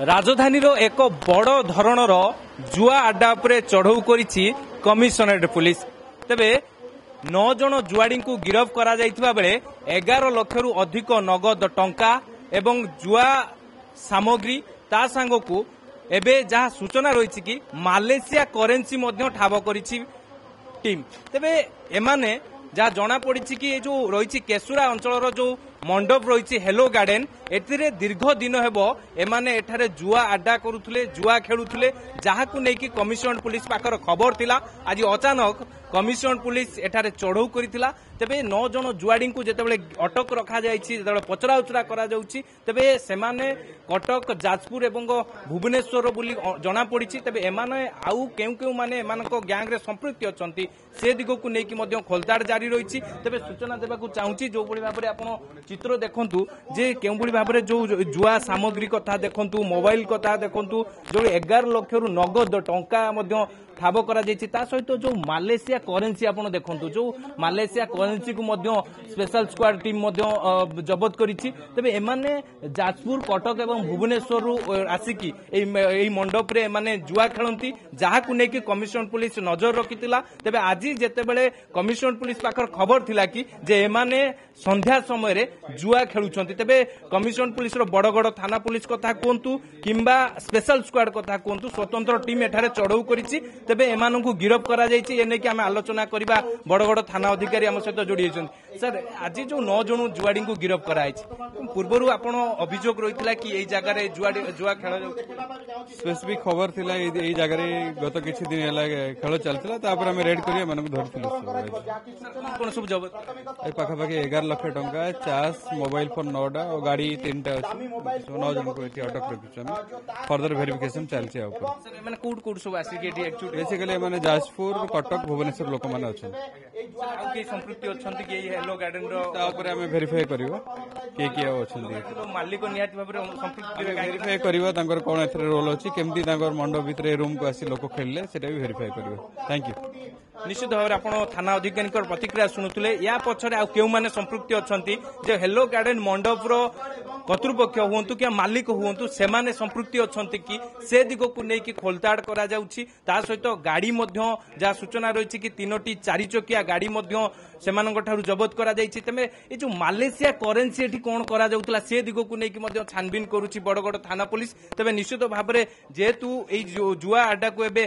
ରାଜଧାନୀର ଏକ ବଡ଼ ଧରଣର ଜୁଆ ଆଡ୍ଡା ଉପରେ ଚଢ଼ଉ କରିଛି କମିଶନରେଟ୍ ପୁଲିସ୍ ତେବେ ନଅ ଜଣ ଜୁଆଡ଼ିଙ୍କୁ ଗିରଫ କରାଯାଇଥିବା ବେଳେ ଏଗାର ଲକ୍ଷରୁ ଅଧିକ ନଗଦ ଟଙ୍କା ଏବଂ ଜୁଆ ସାମଗ୍ରୀ ତା ସାଙ୍ଗକୁ ଏବେ ଯାହା ସୂଚନା ରହିଛି କି ମାଲେସିଆ କରେନ୍ସି ମଧ୍ୟ ଠାବ କରିଛି ଟିମ୍ ତେବେ ଏମାନେ ଯାହା ଜଣାପଡ଼ିଛି କି ଏ ଯେଉଁ ରହିଛି କେଶୁରା ଅଞ୍ଚଳର ଯେଉଁ ମଣ୍ଡପ ରହିଛି ହେଲୋ ଗାର୍ଡେନ ଏଥିରେ ଦୀର୍ଘ ଦିନ ହେବ ଏମାନେ ଏଠାରେ ଜୁଆ ଆଡ୍ଡା କରୁଥିଲେ ଜୁଆ ଖେଳୁଥିଲେ ଯାହାକୁ ନେଇକି କମିଶନ ପୁଲିସ ପାଖରେ ଖବର ଥିଲା ଆଜି ଅଚାନକ କମିଶନ ପୁଲିସ ଏଠାରେ ଚଢ଼ଉ କରିଥିଲା ତେବେ ନଅ ଜଣ ଜୁଆଡ଼ିଙ୍କୁ ଯେତେବେଳେ ଅଟକ ରଖାଯାଇଛି ଯେତେବେଳେ ପଚରାଉଚରା କରାଯାଉଛି ତେବେ ସେମାନେ କଟକ ଯାଜପୁର ଏବଂ ଭୁବନେଶ୍ୱର ବୋଲି ଜଣାପଡ଼ିଛି ତେବେ ଏମାନେ ଆଉ କେଉଁ କେଉଁ ମାନେ ଏମାନଙ୍କ ଗ୍ୟାଙ୍ଗରେ ସମ୍ପୃକ୍ତି ଅଛନ୍ତି ସେ ଦିଗକୁ ନେଇକି ମଧ୍ୟ ଖୋଲତାଡ଼ ଜାରି ରହିଛି ତେବେ ସୂଚନା ଦେବାକୁ ଚାହୁଁଛି ଯେଉଁଭଳି ଭାବରେ ଆପଣ চিত্র দেখুন যে কেউভাবে ভাবে যে জুয়া সামগ্রী কথা দেখুন মোবাইল কথা দেখুন যে এগার লক্ষর নগদ টঙ্কা ଠାବ କରାଯାଇଛି ତା ସହିତ ଯେଉଁ ମାଲେସିଆ କରେନ୍ସି ଆପଣ ଦେଖନ୍ତୁ ଯେଉଁ ମାଲେସିଆ କରେନ୍ସିକୁ ମଧ୍ୟ ସ୍ପେଶାଲ ସ୍କ୍ୱାଡ୍ ଟିମ୍ ମଧ୍ୟ ଜବତ କରିଛି ତେବେ ଏମାନେ ଯାଜପୁର କଟକ ଏବଂ ଭୁବନେଶ୍ୱରରୁ ଆସିକି ଏହି ଏହି ମଣ୍ଡପରେ ଏମାନେ ଜୁଆ ଖେଳନ୍ତି ଯାହାକୁ ନେଇକି କମିଶନ ପୁଲିସ୍ ନଜର ରଖିଥିଲା ତେବେ ଆଜି ଯେତେବେଳେ କମିଶନ ପୁଲିସ୍ ପାଖରେ ଖବର ଥିଲା କି ଯେ ଏମାନେ ସନ୍ଧ୍ୟା ସମୟରେ ଜୁଆ ଖେଳୁଛନ୍ତି ତେବେ କମିଶନ ପୁଲିସ୍ର ବଡ଼ଗଡ଼ ଥାନା ପୁଲିସ୍ କଥା କୁହନ୍ତୁ କିମ୍ବା ସ୍ପେଶାଲ ସ୍କ୍ୱାଡ୍ କଥା କୁହନ୍ତୁ ସ୍ୱତନ୍ତ୍ର ଟିମ୍ ଏଠାରେ ଚଢ଼ଉ କରିଛି ତେବେ ଏମାନଙ୍କୁ ଗିରଫ କରାଯାଇଛି ଏ ନେଇକି ଆମେ ଆଲୋଚନା କରିବା ବଡ଼ ବଡ଼ ଥାନା ଅଧିକାରୀ ଆମ ସହିତ ଯୋଡ଼ି ହୋଇଛନ୍ତି ସାର୍ ଆଜି ଯେଉଁ ନଅ ଜଣ ଜୁଆଡ଼ିଙ୍କୁ ଗିରଫ କରାଯାଇଛି ପୂର୍ବରୁ ଆପଣ ଅଭିଯୋଗ ରହିଥିଲା କି ଏଇ ଜାଗାରେ ଜୁଆଡ଼ି ଜୁଆ ଖେଳ ସ୍ପେସିଫିକ୍ ଖବର ଥିଲା ଏଇ ଜାଗାରେ ଗତ କିଛି ଦିନ ହେଲା ଖେଳ ଚାଲିଥିଲା ତାପରେ ଆମେ ରେଡ୍ କରି ଏମାନଙ୍କୁ ଧରିଥିଲୁ କ'ଣ ସବୁ ଜବତ ଏଇ ପାଖାପାଖି ଏଗାର ଲକ୍ଷ ଟଙ୍କା ଚାର୍ଜ ମୋବାଇଲ ଫୋନ୍ ନଅଟା ଆଉ ଗାଡ଼ି ତିନିଟା ଅଛି ନଅ ଜଣଙ୍କୁ ଏଠି ଅଟକ ରଖିଛୁ ଆମେ ଫର୍ଦର ଭେରିଫିକେସନ ଚାଲିଛି ଆଉ କୋଉଠି କୋଉଠି ସବୁ ଆସିକି ଏଠି বেসিক্যালি ମାନେ ଯାଜପୁର କଟକ ଭୁବନେଶ୍ୱର ଲୋକମାନେ ଅଛନ୍ତି ଆଉ କିଏ ସମ୍ପୃକ୍ତି ଅଛନ୍ତି କି ଏଇ ହେଲୋ ଗାର୍ଡେନର ତା ଉପରେ ଆମେ ଭେରିଫାଏ କରିବା କିଏ କିଏ ଆଉ ଅଛନ୍ତି ମାଲିକ ନିହାତି ଭାବରେ ସମ୍ପୃକ୍ତି ଭେରିଫାଏ କରିବା ତାଙ୍କର କ'ଣ ଏଥିରେ ରୋଲ୍ ଅଛି କେମିତି ତାଙ୍କର ମଣ୍ଡପ ଭିତରେ ଏ ରୁମ୍କୁ ଆସି ଲୋକ ଖେଳିଲେ ସେଟା ବି ଭେରିଫାଏ କରିବା ଥ୍ୟାଙ୍କ ୟୁ ନିଶ୍ଚିତ ଭାବରେ ଆପଣ ଥାନା ଅଧିକାରୀଙ୍କର ପ୍ରତିକ୍ରିୟା ଶୁଣୁଥିଲେ ୟା ପଛରେ ଆଉ କେଉଁମାନେ ସମ୍ପୃକ୍ତି ଅଛନ୍ତି ଯେ ହେଲୋ ଗାର୍ଡେନ୍ ମଣ୍ଡପର କର୍ତ୍ତୃପକ୍ଷ ହୁଅନ୍ତୁ କିମ୍ବା ମାଲିକ ହୁଅନ୍ତୁ ସେମାନେ ସମ୍ପୃକ୍ତି ଅଛନ୍ତି କି ସେ ଦିଗକୁ ନେଇକି ଖୋଲତାଡ଼ କରାଯାଉଛି ତା ସହିତ ଗାଡ଼ି ମଧ୍ୟ ଯାହା ସୂଚନା ରହିଛି କି ତିନୋଟି ଚାରିଚକିଆ ଗାଡ଼ି ମଧ୍ୟ ସେମାନଙ୍କଠାରୁ ଜବତ କରାଯାଇଛି ତେବେ ଏ ଯେଉଁ ମାଲେସିଆ କରେନ୍ସି ଏଠି କ'ଣ କରାଯାଉଥିଲା ସେ ଦିଗକୁ ନେଇକି ମଧ୍ୟ ଛାନଭିନ କରୁଛି ବଡ଼ଗଡ଼ ଥାନା ପୋଲିସ ତେବେ ନିଶ୍ଚିତ ଭାବରେ ଯେହେତୁ ଏଇ ଜୁଆ ଆଡ୍ଡାକୁ ଏବେ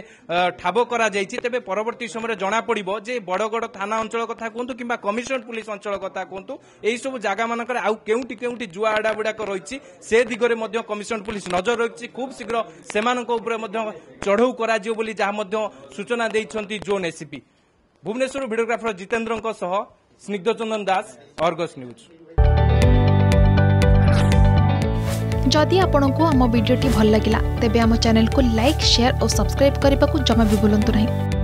ଠାବ କରାଯାଇଛି ତେବେ ପରବର୍ତ୍ତୀ ସମୟରେ জনাপড়ব যে বড়গড় থানা অঞ্চল কথা কুহতু কিংবা কমিশন পুলিশ অঞ্চল কথা কুহতু সব জায়গা মানকরে আউ কেউটি কেউটি জুয়া আড্ডা গুড়াক রয়েছে সে দিগরে মধ্য কমিশন পুলিশ নজর রয়েছে খুব শীঘ্র সেমানক উপরে মধ্য চড়ৌ করা যাব বলি যা মধ্য সূচনা দেইছন্তি জোন এসপি ভুবনেশ্বর ভিডিওগ্রাফর জিতেন্দ্রক সহ স্নিগ্ধচন্দন দাস অর্গস নিউজ যদি আপনার আমার ভিডিওটি ভাল লাগিলা তেবে আমার চ্যানেলকে লাইক শেয়ার ও সাবস্ক্রাইব করা জমা বি ভুলতু না